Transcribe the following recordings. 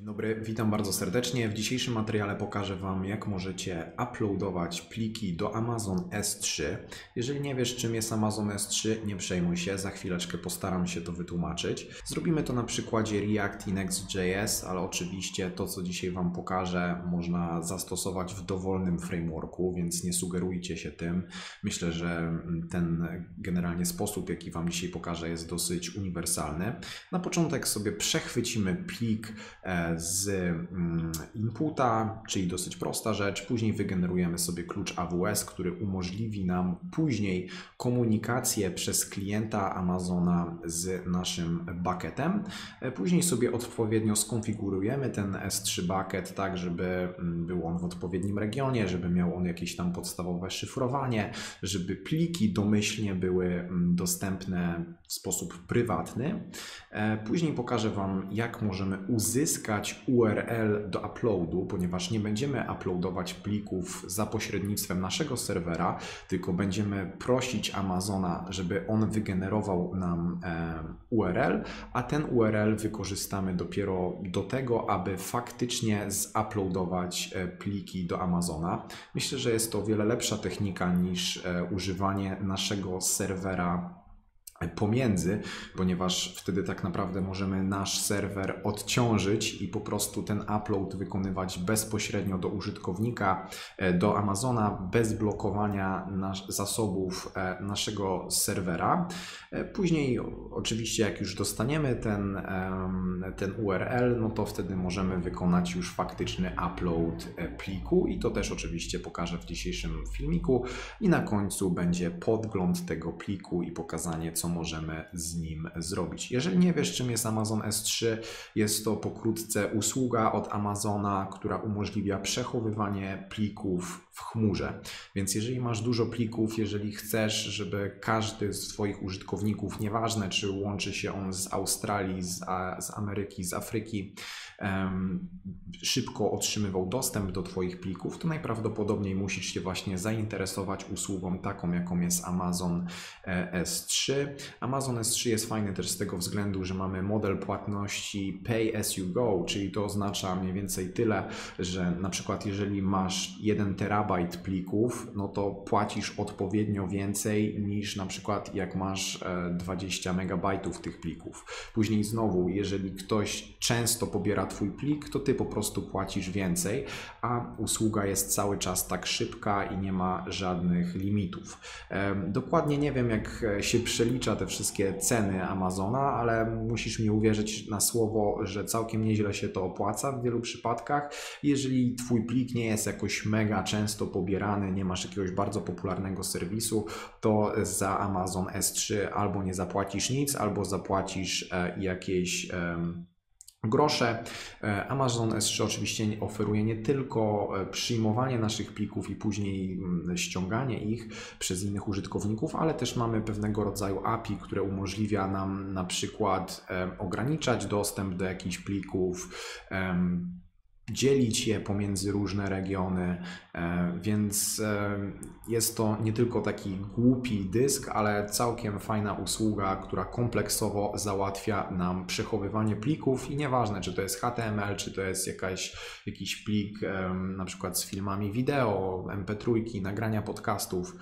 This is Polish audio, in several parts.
Dzień dobry, witam bardzo serdecznie. W dzisiejszym materiale pokażę Wam, jak możecie uploadować pliki do Amazon S3. Jeżeli nie wiesz, czym jest Amazon S3, nie przejmuj się, za chwileczkę postaram się to wytłumaczyć. Zrobimy to na przykładzie React i Next.js, ale oczywiście to, co dzisiaj Wam pokażę, można zastosować w dowolnym frameworku, więc nie sugerujcie się tym. Myślę, że ten generalnie sposób, jaki Wam dzisiaj pokażę, jest dosyć uniwersalny. Na początek sobie przechwycimy plik e, z mm, inputa, czyli dosyć prosta rzecz. Później wygenerujemy sobie klucz AWS, który umożliwi nam później komunikację przez klienta Amazona z naszym bucketem. E, później sobie odpowiednio skonfigurujemy ten S3 bucket tak, żeby mm, był on w odpowiednim regionie, żeby miał on jakieś tam podstawowe szyfrowanie, żeby pliki domyślnie były mm, dostępne w sposób prywatny. E, później pokażę Wam, jak możemy uzyskać URL do uploadu, ponieważ nie będziemy uploadować plików za pośrednictwem naszego serwera, tylko będziemy prosić Amazona, żeby on wygenerował nam e, URL, a ten URL wykorzystamy dopiero do tego, aby faktycznie zuploadować e, pliki do Amazona. Myślę, że jest to o wiele lepsza technika niż używanie naszego serwera pomiędzy, ponieważ wtedy tak naprawdę możemy nasz serwer odciążyć i po prostu ten upload wykonywać bezpośrednio do użytkownika, e, do Amazona, bez blokowania nas zasobów e, naszego serwera. E, później oczywiście jak już dostaniemy ten, ten URL, no to wtedy możemy wykonać już faktyczny upload pliku i to też oczywiście pokażę w dzisiejszym filmiku i na końcu będzie podgląd tego pliku i pokazanie co możemy z nim zrobić. Jeżeli nie wiesz, czym jest Amazon S3, jest to pokrótce usługa od Amazona, która umożliwia przechowywanie plików chmurze. Więc jeżeli masz dużo plików, jeżeli chcesz, żeby każdy z Twoich użytkowników, nieważne czy łączy się on z Australii, z, A, z Ameryki, z Afryki, um, szybko otrzymywał dostęp do Twoich plików, to najprawdopodobniej musisz się właśnie zainteresować usługą taką, jaką jest Amazon e, S3. Amazon S3 jest fajny też z tego względu, że mamy model płatności pay as you go, czyli to oznacza mniej więcej tyle, że na przykład jeżeli masz 1 terabajt, terabajt plików, no to płacisz odpowiednio więcej niż na przykład jak masz 20 e, megabajtów tych plików. Później znowu, jeżeli ktoś często pobiera Twój plik, to Ty po prostu płacisz więcej, a usługa jest cały czas tak szybka i nie ma żadnych limitów. Dokładnie nie wiem, jak e, się przelicza te wszystkie ceny Amazona, ale musisz mi uwierzyć na słowo, że całkiem nieźle się to opłaca w wielu przypadkach. Jeżeli Twój plik nie jest jakoś mega często często pobierany, nie masz jakiegoś bardzo popularnego serwisu, to za Amazon S3 albo nie zapłacisz nic, albo zapłacisz e, jakieś grosze. E, Amazon S3 oczywiście oferuje nie tylko e, przyjmowanie naszych plików i później mm, ściąganie ich przez innych użytkowników, ale też mamy pewnego rodzaju API, które umożliwia nam na przykład ograniczać dostęp do jakichś plików dzielić je pomiędzy różne regiony, e, więc e, jest to nie tylko taki głupi dysk, ale całkiem fajna usługa, która kompleksowo załatwia nam przechowywanie plików i nieważne, czy to jest HTML, czy to jest jakaś, jakiś plik na przykład z filmami wideo, MP3, nagrania podcastów.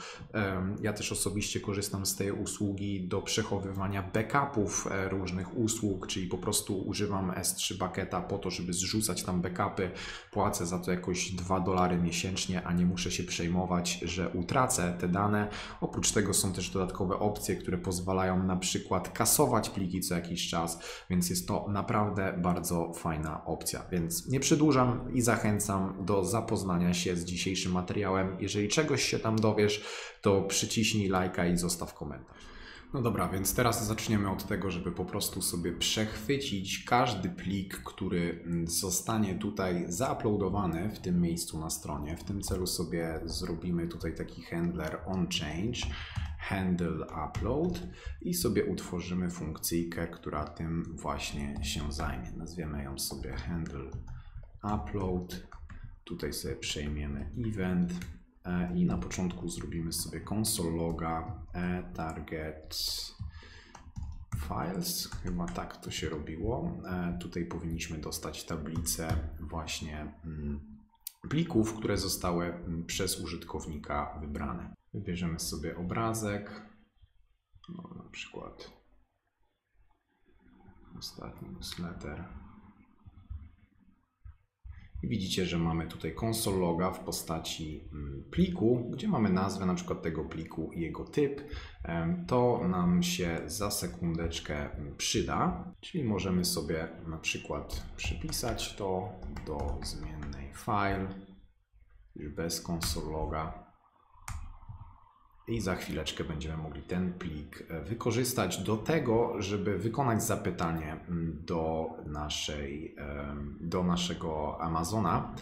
Ja też osobiście korzystam z tej usługi do przechowywania backupów e, różnych usług, czyli po prostu używam S3 Bucketa po to, żeby zrzucać tam backup etapy, płacę za to jakoś 2 dolary miesięcznie, a nie muszę się przejmować, że utracę te dane. Oprócz tego są też dodatkowe opcje, które pozwalają na przykład kasować pliki co jakiś czas, więc jest to naprawdę bardzo fajna opcja. Więc nie przedłużam i zachęcam do zapoznania się z dzisiejszym materiałem. Jeżeli czegoś się tam dowiesz, to przyciśnij lajka i zostaw komentarz. No dobra, więc teraz zaczniemy od tego, żeby po prostu sobie przechwycić każdy plik, który mm, zostanie tutaj zauploadowany w tym miejscu na stronie. W tym celu sobie zrobimy tutaj taki handler onChange, handle upload i sobie utworzymy funkcyjkę, która tym właśnie się zajmie. Nazwiemy ją sobie handle upload. Tutaj sobie przejmiemy event E, I na początku zrobimy sobie console loga e, target files, chyba tak to się robiło. E, tutaj powinniśmy dostać tablicę właśnie mm, plików, które zostały mm, przez użytkownika wybrane. Wybierzemy sobie obrazek, no, na przykład ostatni newsletter. Widzicie, że mamy tutaj konsol loga w postaci mm, pliku, gdzie mamy nazwę na przykład tego pliku i jego typ. To nam się za sekundeczkę mm, przyda, czyli możemy sobie na przykład przypisać to do zmiennej file już bez konsol loga i za chwileczkę będziemy mogli ten plik e, wykorzystać do tego, żeby wykonać zapytanie mm, do, naszej, do naszego Amazona.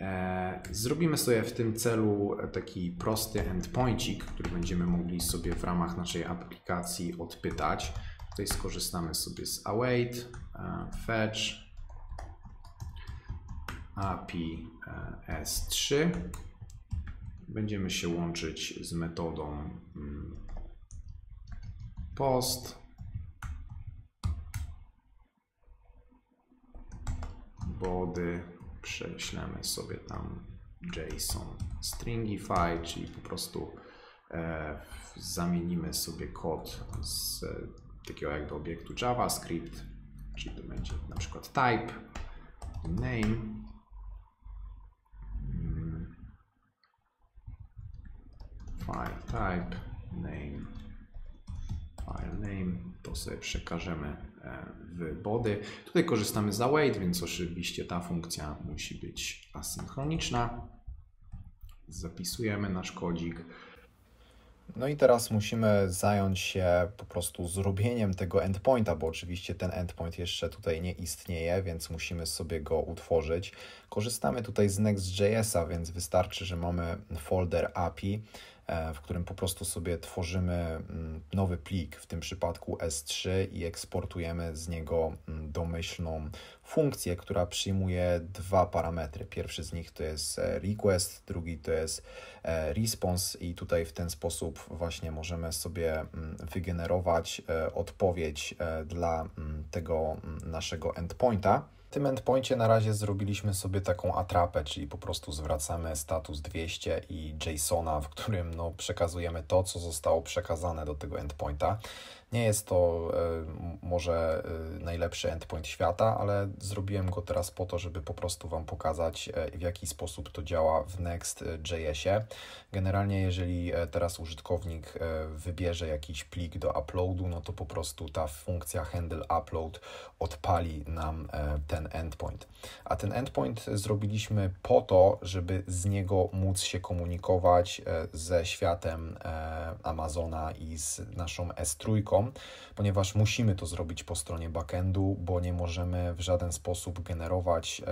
E, zrobimy sobie w tym celu e, taki prosty endpointik, który będziemy mogli sobie w ramach naszej aplikacji odpytać. Tutaj skorzystamy sobie z await, fetch, API S3 będziemy się łączyć z metodą mm, post. Body prześlemy sobie tam JSON stringify, czyli po prostu e, zamienimy sobie kod z takiego jak do obiektu JavaScript, czyli to będzie na przykład type, name file type, name, file name, to sobie przekażemy e, w body. Tutaj korzystamy z await, więc oczywiście ta funkcja musi być asynchroniczna. Zapisujemy nasz kodzik. No i teraz musimy zająć się po prostu zrobieniem tego endpointa, bo oczywiście ten endpoint jeszcze tutaj nie istnieje, więc musimy sobie go utworzyć. Korzystamy tutaj z Next.jsa, więc wystarczy, że mamy folder API E, w którym po prostu sobie tworzymy mm, nowy plik, w tym przypadku S3 i eksportujemy z niego mm, domyślną funkcję, która przyjmuje dwa parametry. Pierwszy z nich to jest e, request, drugi to jest e, response i tutaj w ten sposób właśnie możemy sobie mm, wygenerować odpowiedź dla tego naszego endpointa. W tym endpointie na razie zrobiliśmy sobie taką atrapę, czyli po prostu zwracamy status 200 i JSONa, w którym no, przekazujemy to, co zostało przekazane do tego endpointa. Nie jest to e, może e, najlepszy endpoint świata, ale zrobiłem go teraz po to, żeby po prostu Wam pokazać, e, w jaki sposób to działa w Next.jsie. Generalnie, jeżeli teraz użytkownik wybierze jakiś plik do uploadu, no to po prostu ta funkcja handle upload odpali nam ten endpoint. A ten endpoint zrobiliśmy po to, żeby z niego móc się komunikować ze światem Amazona i z naszą S3 ponieważ musimy to zrobić po stronie backendu, bo nie możemy w żaden sposób generować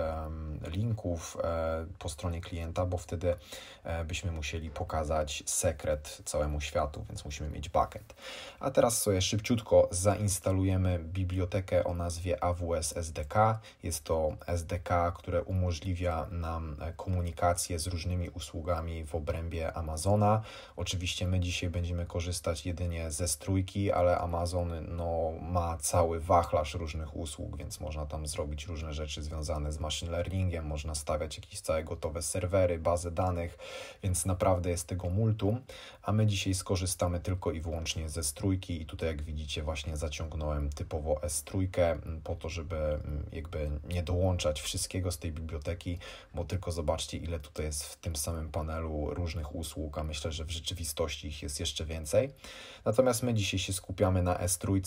linków e, po stronie klienta, bo wtedy e, byśmy musieli pokazać sekret całemu światu, więc musimy mieć backend. A teraz sobie szybciutko zainstalujemy bibliotekę o nazwie AWS SDK. Jest to SDK, które umożliwia nam e, komunikację z różnymi usługami w obrębie Amazona. Oczywiście my dzisiaj będziemy korzystać jedynie ze strójki, ale Amazon no, ma cały wachlarz różnych usług, więc można tam zrobić różne rzeczy związane z machine learningiem, można stawiać jakieś całe gotowe serwery, bazy danych, więc naprawdę jest tego multum, a my dzisiaj skorzystamy tylko i wyłącznie ze strójki i tutaj jak widzicie właśnie zaciągnąłem typowo S3 mm, po to, żeby mm, jakby nie dołączać wszystkiego z tej biblioteki, bo tylko zobaczcie ile tutaj jest w tym samym panelu różnych usług, a myślę, że w rzeczywistości ich jest jeszcze więcej. Natomiast my dzisiaj się skupiamy stawiamy na S3.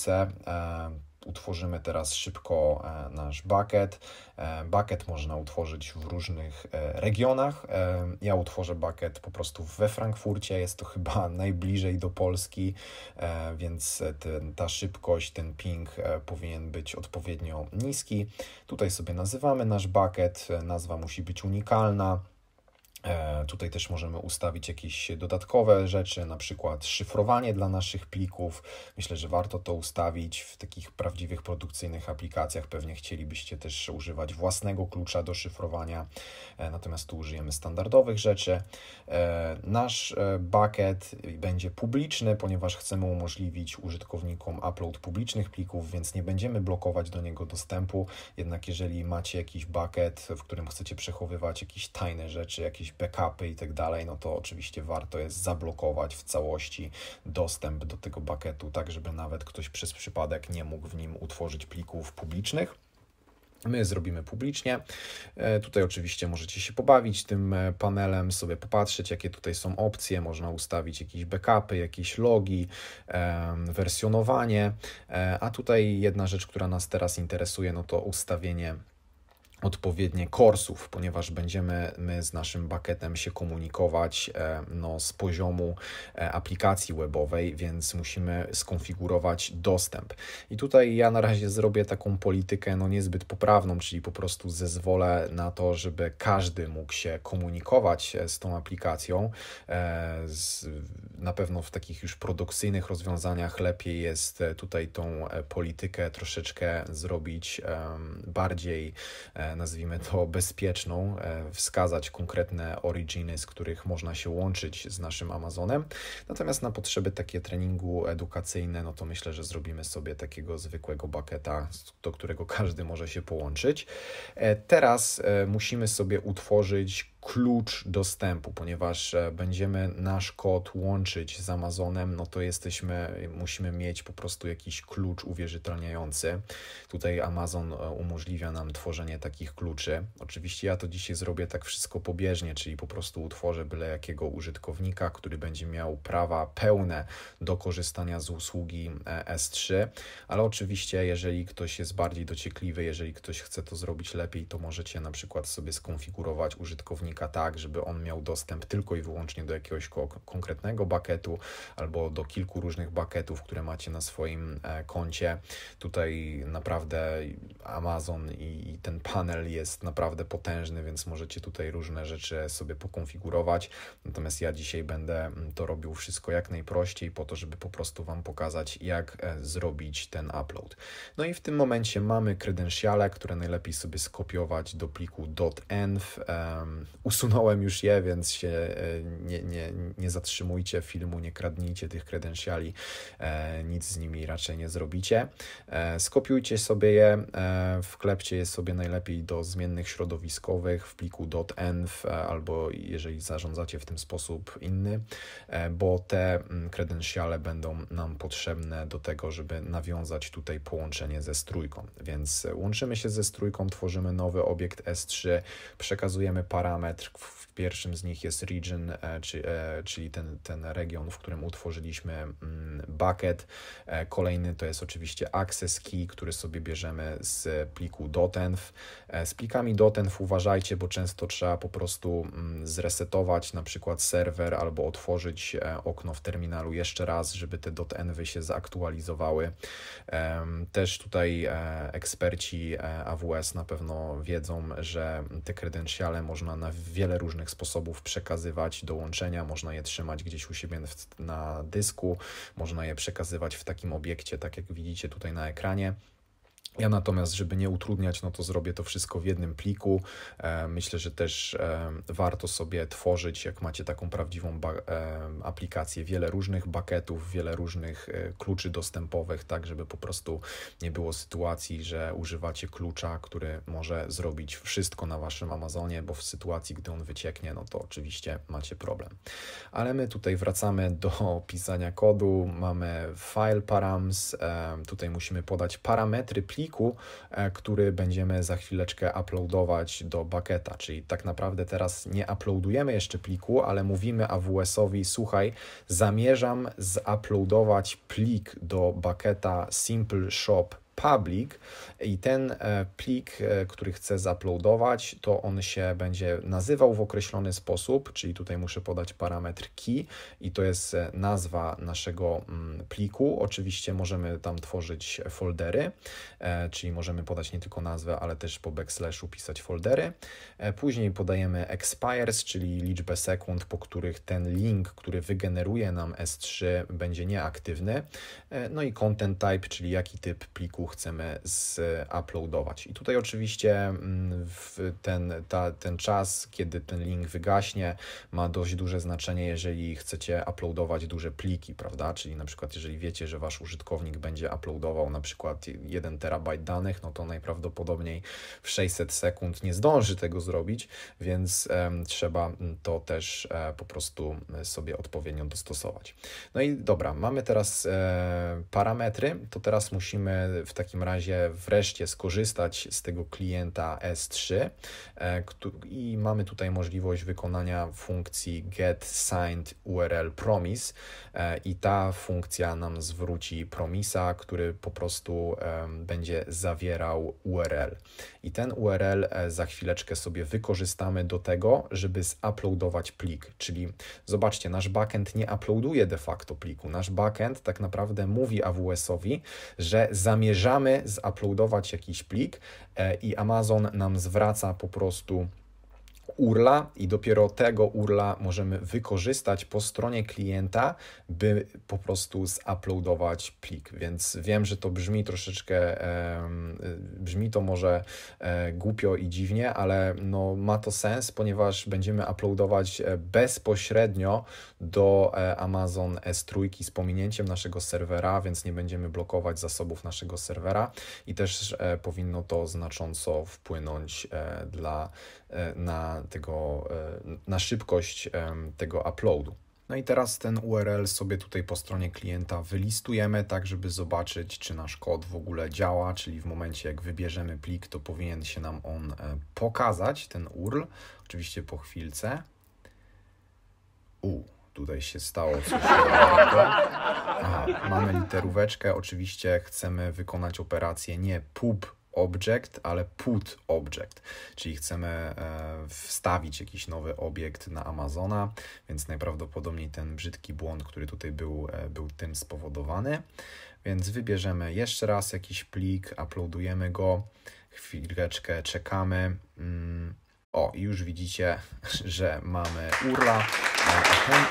E, utworzymy teraz szybko e, nasz bucket. E, bucket można utworzyć w różnych regionach. Ja utworzę bucket po prostu we Frankfurcie, jest to chyba najbliżej do Polski, więc ten, ta szybkość, ten ping powinien być odpowiednio niski. Tutaj sobie nazywamy nasz bucket, nazwa musi być unikalna. E, tutaj też możemy ustawić jakieś dodatkowe rzeczy, na przykład szyfrowanie dla naszych plików. Myślę, że warto to ustawić w takich prawdziwych produkcyjnych aplikacjach. Pewnie chcielibyście też używać własnego klucza do szyfrowania, e, natomiast tu użyjemy standardowych rzeczy. E, nasz bucket będzie publiczny, ponieważ chcemy umożliwić użytkownikom upload publicznych plików, więc nie będziemy blokować do niego dostępu. Jednak jeżeli macie jakiś bucket, w którym chcecie przechowywać jakieś tajne rzeczy, jakieś backupy i tak dalej, no to oczywiście warto jest zablokować w całości dostęp do tego bucketu, tak żeby nawet ktoś przez przypadek nie mógł w nim utworzyć plików publicznych. My zrobimy publicznie. E, tutaj oczywiście możecie się pobawić tym e, panelem, sobie popatrzeć, jakie tutaj są opcje. Można ustawić jakieś backupy, jakieś logi, wersjonowanie. E, a tutaj jedna rzecz, która nas teraz interesuje, no to ustawienie odpowiednie korsów, ponieważ będziemy my z naszym bucketem się komunikować e, no, z poziomu e, aplikacji webowej, więc musimy skonfigurować dostęp. I tutaj ja na razie zrobię taką politykę no, niezbyt poprawną, czyli po prostu zezwolę na to, żeby każdy mógł się komunikować e, z tą aplikacją. Z, na pewno w takich już produkcyjnych rozwiązaniach lepiej jest tutaj tą politykę troszeczkę zrobić bardziej nazwijmy to bezpieczną, e, wskazać konkretne originy, z których można się łączyć z naszym Amazonem. Natomiast na potrzeby takie treningu edukacyjne, no to myślę, że zrobimy sobie takiego zwykłego bucketa, do którego każdy może się połączyć. E, teraz e, musimy sobie utworzyć klucz dostępu, ponieważ e, będziemy nasz kod łączyć z Amazonem, no to jesteśmy, musimy mieć po prostu jakiś klucz uwierzytelniający. Tutaj Amazon e, umożliwia nam tworzenie takich kluczy. Oczywiście ja to dzisiaj zrobię tak wszystko pobieżnie, czyli po prostu utworzę byle jakiego użytkownika, który będzie miał prawa pełne do korzystania z usługi e, S3, ale oczywiście jeżeli ktoś jest bardziej dociekliwy, jeżeli ktoś chce to zrobić lepiej, to możecie na przykład sobie skonfigurować użytkownika użytkownika tak, żeby on miał dostęp tylko i wyłącznie do jakiegoś konkretnego bucketu albo do kilku różnych bucketów, które macie na swoim e, koncie. Tutaj naprawdę Amazon i, ten panel jest naprawdę potężny, więc możecie tutaj różne rzeczy sobie pokonfigurować. Natomiast ja dzisiaj będę mm, to robił wszystko jak najprościej po to, żeby po prostu Wam pokazać, jak e, zrobić ten upload. No i w tym momencie mamy kredensiale, które najlepiej sobie skopiować do pliku .env, usunąłem już je, więc się e, nie, nie, nie zatrzymujcie filmu, nie kradnijcie tych kredensiali, e, nic z nimi raczej nie zrobicie. E, skopiujcie sobie je, wklepcie je sobie najlepiej do zmiennych środowiskowych w pliku .env albo jeżeli zarządzacie w tym sposób inny, bo te mm, kredensiale będą nam potrzebne do tego, żeby nawiązać tutaj połączenie ze strójką. Więc łączymy się ze strójką, tworzymy nowy obiekt S3, przekazujemy parametr w pierwszym z nich jest region, e, e, czyli ten, ten region, w którym utworzyliśmy mm, bucket. E, kolejny to jest oczywiście access key, który sobie bierzemy z pliku .env. Z plikami .env uważajcie, bo często trzeba po prostu mm, zresetować na przykład serwer albo otworzyć okno w terminalu jeszcze raz, żeby te .envy się zaktualizowały. Też tutaj eksperci AWS na pewno wiedzą, że te kredencjale można na wiele różnych sposobów przekazywać do łączenia. Można je trzymać gdzieś u siebie na dysku, można je przekazywać w takim obiekcie, tak jak widzicie tutaj na ekranie. Ja natomiast, żeby nie utrudniać, no to zrobię to wszystko w jednym pliku. E, myślę, że też e, warto sobie tworzyć, jak macie taką prawdziwą e, aplikację, wiele różnych bucketów, wiele różnych kluczy dostępowych, tak żeby po prostu nie było sytuacji, że używacie klucza, który może zrobić wszystko na waszym Amazonie, bo w sytuacji, gdy on wycieknie, no to oczywiście macie problem. Ale my tutaj wracamy do pisania kodu, mamy file params, tutaj musimy podać parametry pliku, pliku, e, który będziemy za chwileczkę uploadować do bucketa, czyli tak naprawdę teraz nie uploadujemy jeszcze pliku, ale mówimy AWS-owi, słuchaj, zamierzam zuploadować plik do bucketa Simple Shop public i ten e, plik, e, który chcę zaploadować, to on się będzie nazywał w określony sposób, czyli tutaj muszę podać parametr key i to jest e, nazwa naszego mm, pliku. Oczywiście możemy tam tworzyć foldery, czyli możemy podać nie tylko nazwę, ale też po backslashu pisać foldery. Później podajemy expires, czyli liczbę sekund, po których ten link, który wygeneruje nam S3 będzie nieaktywny. No i content type, czyli jaki typ pliku odcinku chcemy zuploadować. I tutaj oczywiście mm, ten, ta, ten czas, kiedy ten link wygaśnie, ma dość duże znaczenie, jeżeli chcecie uploadować duże pliki, prawda? Czyli na przykład jeżeli wiecie, że wasz użytkownik będzie uploadował na przykład 1 terabajt danych, no to najprawdopodobniej w 600 sekund nie zdąży tego zrobić, więc um, trzeba to też um, po prostu sobie odpowiednio dostosować. No i dobra, mamy teraz um, parametry, to teraz musimy w w takim razie wreszcie skorzystać z tego klienta S3 e, i mamy tutaj możliwość wykonania funkcji get signed URL promise e, i ta funkcja nam zwróci promisa, który po prostu będzie zawierał URL. I ten URL e, za chwileczkę sobie wykorzystamy do tego, żeby zuploadować plik, czyli zobaczcie, nasz backend nie uploaduje de facto pliku. Nasz backend tak naprawdę mówi AWS-owi, że zamierza zamierzamy zuploadować jakiś plik e, i Amazon nam zwraca po prostu urla i dopiero tego urla możemy wykorzystać po stronie klienta, by po prostu zuploadować plik. Więc wiem, że to brzmi troszeczkę, e, brzmi to może e, głupio i dziwnie, ale no, ma to sens, ponieważ będziemy uploadować e, bezpośrednio do Amazon S3 z pominięciem naszego serwera, więc nie będziemy blokować zasobów naszego serwera i też powinno to znacząco wpłynąć dla E, na, tego, e, na szybkość tego uploadu. No i teraz ten URL sobie tutaj po stronie klienta wylistujemy, tak żeby zobaczyć, czy nasz kod w ogóle działa, czyli w momencie jak wybierzemy plik, to powinien się nam on e, pokazać, ten URL, oczywiście po chwilce. U, tutaj się stało coś. Aha, mamy literóweczkę, oczywiście chcemy wykonać operację nie pub object, ale put object, czyli chcemy e, wstawić jakiś nowy obiekt na Amazona, więc najprawdopodobniej ten brzydki błąd, który tutaj był, e, był tym spowodowany. Więc wybierzemy jeszcze raz jakiś plik, uploadujemy go, chwileczkę czekamy. Mm, o, już widzicie, że mamy URLa.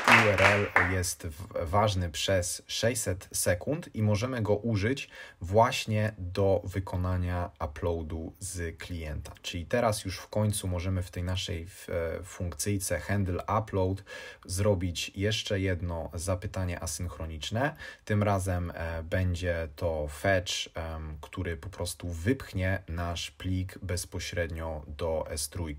Ten URL jest ważny przez 600 sekund i możemy go użyć właśnie do wykonania uploadu z klienta. Czyli teraz już w końcu możemy w tej naszej e, funkcyjce handle upload zrobić jeszcze jedno zapytanie asynchroniczne. Tym razem e, będzie to fetch, który po prostu wypchnie nasz plik bezpośrednio do S3.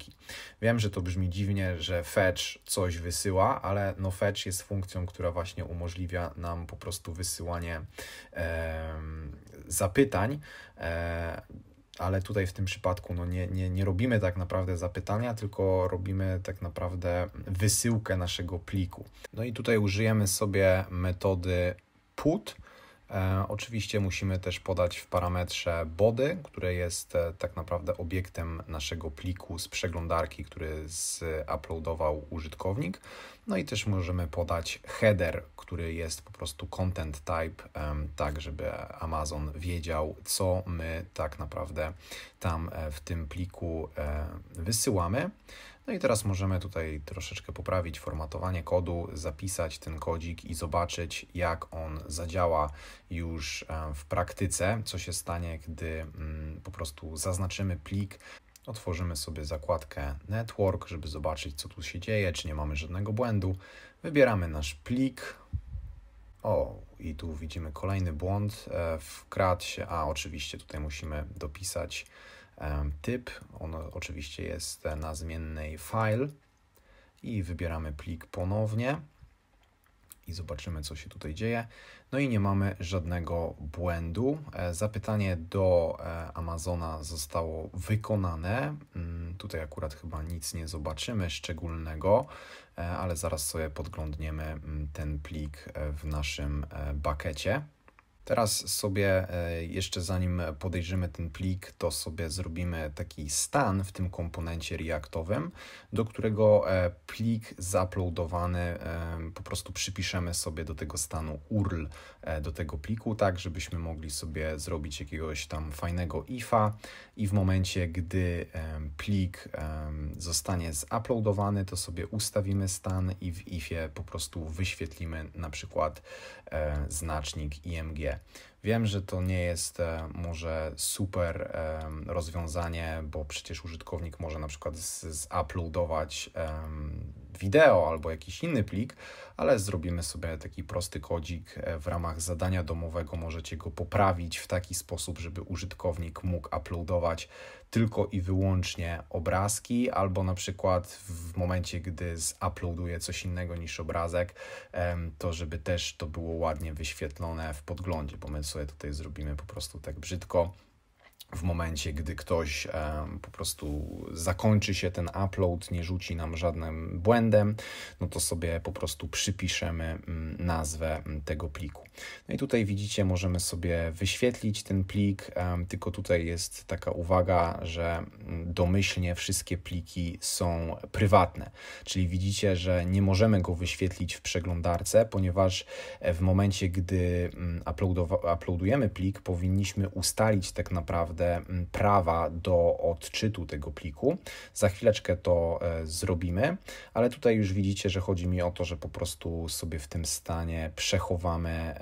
Wiem, że to brzmi dziwnie, że fetch coś wysyła, ale no fetch jest funkcją, która właśnie umożliwia nam po prostu wysyłanie e, zapytań. E, ale tutaj w tym przypadku no nie, nie, nie robimy tak naprawdę zapytania, tylko robimy tak naprawdę wysyłkę naszego pliku. No i tutaj użyjemy sobie metody put, E, oczywiście musimy też podać w parametrze body, które jest e, tak naprawdę obiektem naszego pliku z przeglądarki, który zuploadował użytkownik. No i też możemy podać header, który jest po prostu content type, tak żeby Amazon wiedział, co my tak naprawdę tam e, w tym pliku wysyłamy. No i teraz możemy tutaj troszeczkę poprawić formatowanie kodu, zapisać ten kodzik i zobaczyć, jak on zadziała już e, w praktyce, co się stanie, gdy mm, po prostu zaznaczymy plik Otworzymy sobie zakładkę Network, żeby zobaczyć, co tu się dzieje, czy nie mamy żadnego błędu. Wybieramy nasz plik. O, i tu widzimy kolejny błąd. E, w się, a oczywiście tutaj musimy dopisać typ. On oczywiście jest na zmiennej file i wybieramy plik ponownie i zobaczymy, co się tutaj dzieje. No i nie mamy żadnego błędu. E, zapytanie do e, Amazona zostało wykonane. Mm, tutaj akurat chyba nic nie zobaczymy szczególnego, e, ale zaraz sobie podglądniemy mm, ten plik w naszym bakecie. Teraz sobie e, jeszcze zanim podejrzymy ten plik, to sobie zrobimy taki stan w tym komponencie reactowym, do którego e, plik zaploadowany e, po prostu przypiszemy sobie do tego stanu URL do tego pliku, tak żebyśmy mogli sobie zrobić jakiegoś tam fajnego ifa i w momencie, gdy plik zostanie zaploadowany, to sobie ustawimy stan i w ifie po prostu wyświetlimy na przykład E, znacznik IMG. Wiem, że to nie jest e, może super e, rozwiązanie, bo przecież użytkownik może na przykład zuploadować wideo albo jakiś inny plik, ale zrobimy sobie taki prosty kodzik e, w ramach zadania domowego. Możecie go poprawić w taki sposób, żeby użytkownik mógł uploadować tylko i wyłącznie obrazki, albo na przykład w momencie, gdy zuploaduje coś innego niż obrazek, to żeby też to było ładnie wyświetlone w podglądzie, bo my sobie tutaj zrobimy po prostu tak brzydko w momencie, gdy ktoś po prostu zakończy się ten upload, nie rzuci nam żadnym błędem, no to sobie po prostu przypiszemy mm, nazwę mm, tego pliku. No i tutaj widzicie, możemy sobie wyświetlić ten plik, tylko tutaj jest taka uwaga, że mm, domyślnie wszystkie pliki są prywatne, czyli widzicie, że nie możemy go wyświetlić w przeglądarce, ponieważ e, w momencie, gdy uploadujemy plik, powinniśmy ustalić tak naprawdę naprawdę mm, prawa do odczytu tego pliku. Za chwileczkę to e, zrobimy, ale tutaj już widzicie, że chodzi mi o to, że po prostu sobie w tym stanie przechowamy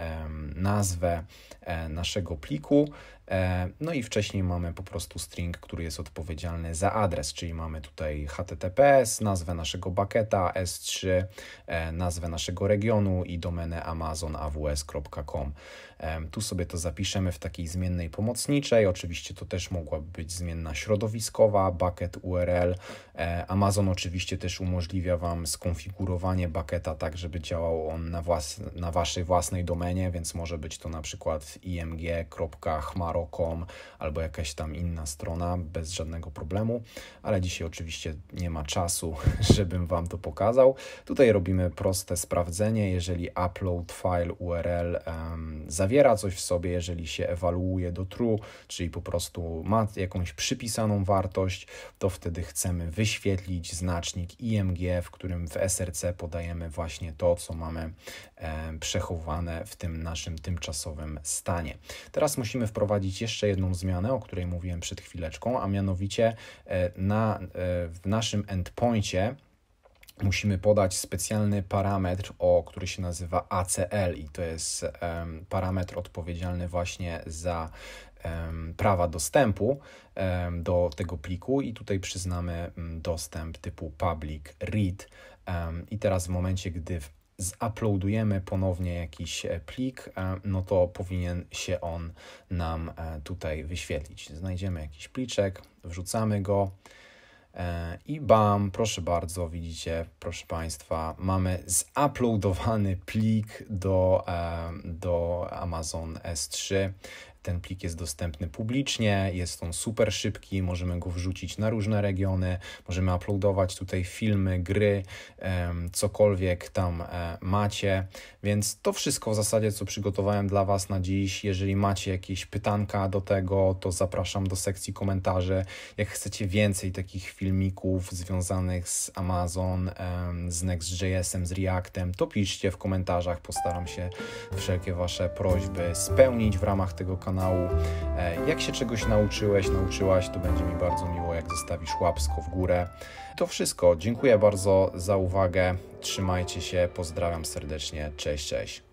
nazwę e, naszego pliku E, no i wcześniej mamy po prostu string, który jest odpowiedzialny za adres, czyli mamy tutaj HTTPS, nazwę naszego bucketa, S3, e, nazwę naszego regionu i domenę amazonaws.com. E, tu sobie to zapiszemy w takiej zmiennej pomocniczej. Oczywiście to też mogłaby być zmienna środowiskowa, bucket URL. Er amazon oczywiście też umożliwia Wam skonfigurowanie bucketa tak, żeby działał on na, włas na Waszej własnej domenie, więc może być to na przykład img.chmaro Procom albo jakaś tam inna strona bez żadnego problemu, ale dzisiaj oczywiście nie ma czasu, żebym Wam to pokazał. Tutaj robimy proste sprawdzenie, jeżeli upload file URL um, zawiera coś w sobie, jeżeli się ewaluuje do true, czyli po prostu ma jakąś przypisaną wartość, to wtedy chcemy wyświetlić znacznik IMG, w którym w SRC podajemy właśnie to, co mamy przechowane w tym naszym tymczasowym stanie. Teraz musimy wprowadzić jeszcze jedną zmianę, o której mówiłem przed chwileczką, a mianowicie e, na, e, w naszym endpointie musimy podać specjalny parametr, o który się nazywa ACL i to jest um, parametr odpowiedzialny właśnie za um, prawa dostępu um, do tego pliku i tutaj przyznamy mm, dostęp typu public read i teraz w momencie, gdy w zuploadujemy ponownie jakiś e, plik, e, no to powinien się on nam e, tutaj wyświetlić. Znajdziemy jakiś pliczek, wrzucamy go i bam, proszę bardzo, widzicie, proszę Państwa, mamy zuploadowany plik do, do Amazon S3. Ten plik jest dostępny publicznie, jest on super szybki, możemy go wrzucić na różne regiony, możemy uploadować tutaj filmy, gry, cokolwiek tam e, macie. Więc to wszystko w zasadzie, co przygotowałem dla Was na dziś. Jeżeli macie jakieś pytanka do tego, to zapraszam do sekcji komentarzy. Jak chcecie więcej takich filmików związanych z Amazon, z Next.js-em, z Reactem, to piszcie w komentarzach. Postaram się wszelkie Wasze prośby spełnić w ramach tego kanału kanału. E, jak się czegoś nauczyłeś, nauczyłaś, to będzie mi bardzo miło, jak zostawisz łapsko w górę. To wszystko. Dziękuję bardzo za uwagę. Trzymajcie się. Pozdrawiam serdecznie. Cześć, cześć.